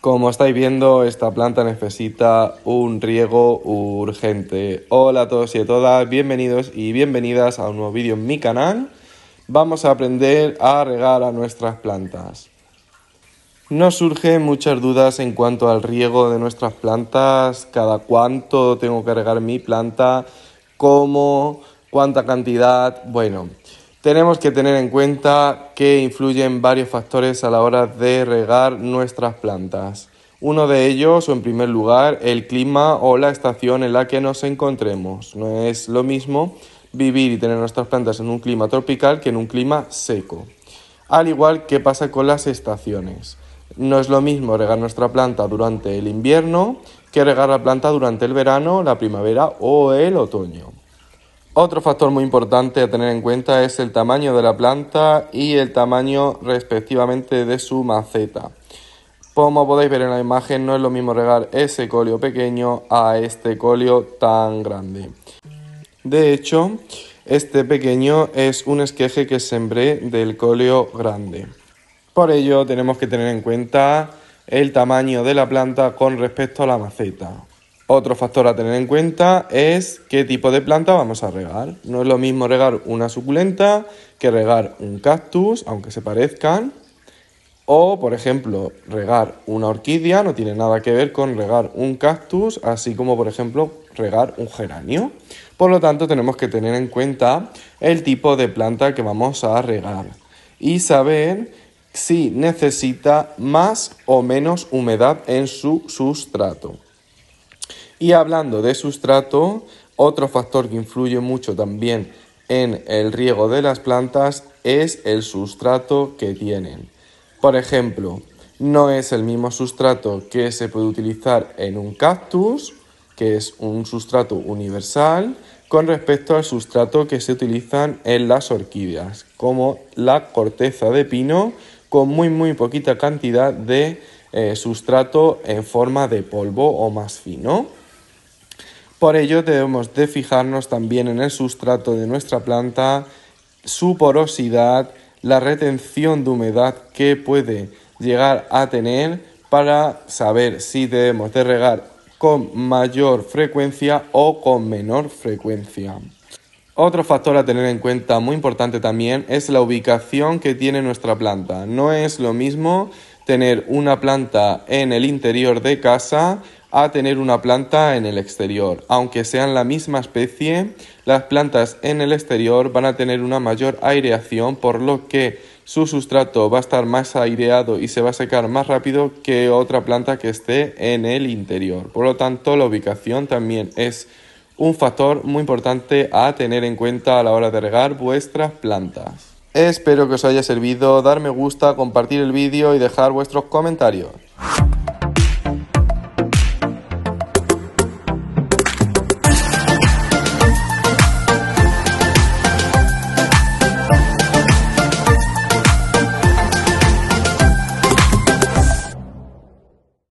Como estáis viendo, esta planta necesita un riego urgente. Hola a todos y a todas, bienvenidos y bienvenidas a un nuevo vídeo en mi canal. Vamos a aprender a regar a nuestras plantas. Nos surgen muchas dudas en cuanto al riego de nuestras plantas, cada cuánto tengo que regar mi planta, cómo, cuánta cantidad, bueno... Tenemos que tener en cuenta que influyen varios factores a la hora de regar nuestras plantas. Uno de ellos, o en primer lugar, el clima o la estación en la que nos encontremos. No es lo mismo vivir y tener nuestras plantas en un clima tropical que en un clima seco. Al igual que pasa con las estaciones. No es lo mismo regar nuestra planta durante el invierno que regar la planta durante el verano, la primavera o el otoño. Otro factor muy importante a tener en cuenta es el tamaño de la planta y el tamaño respectivamente de su maceta. Como podéis ver en la imagen, no es lo mismo regar ese colio pequeño a este colio tan grande. De hecho, este pequeño es un esqueje que sembré del colio grande. Por ello, tenemos que tener en cuenta el tamaño de la planta con respecto a la maceta. Otro factor a tener en cuenta es qué tipo de planta vamos a regar. No es lo mismo regar una suculenta que regar un cactus, aunque se parezcan. O, por ejemplo, regar una orquídea no tiene nada que ver con regar un cactus, así como, por ejemplo, regar un geranio. Por lo tanto, tenemos que tener en cuenta el tipo de planta que vamos a regar y saber si necesita más o menos humedad en su sustrato. Y hablando de sustrato, otro factor que influye mucho también en el riego de las plantas es el sustrato que tienen. Por ejemplo, no es el mismo sustrato que se puede utilizar en un cactus, que es un sustrato universal, con respecto al sustrato que se utilizan en las orquídeas, como la corteza de pino, con muy muy poquita cantidad de eh, sustrato en forma de polvo o más fino. Por ello debemos de fijarnos también en el sustrato de nuestra planta, su porosidad, la retención de humedad que puede llegar a tener para saber si debemos de regar con mayor frecuencia o con menor frecuencia. Otro factor a tener en cuenta muy importante también es la ubicación que tiene nuestra planta. No es lo mismo tener una planta en el interior de casa a tener una planta en el exterior. Aunque sean la misma especie, las plantas en el exterior van a tener una mayor aireación, por lo que su sustrato va a estar más aireado y se va a secar más rápido que otra planta que esté en el interior. Por lo tanto, la ubicación también es un factor muy importante a tener en cuenta a la hora de regar vuestras plantas. Espero que os haya servido dar me gusta, compartir el vídeo y dejar vuestros comentarios.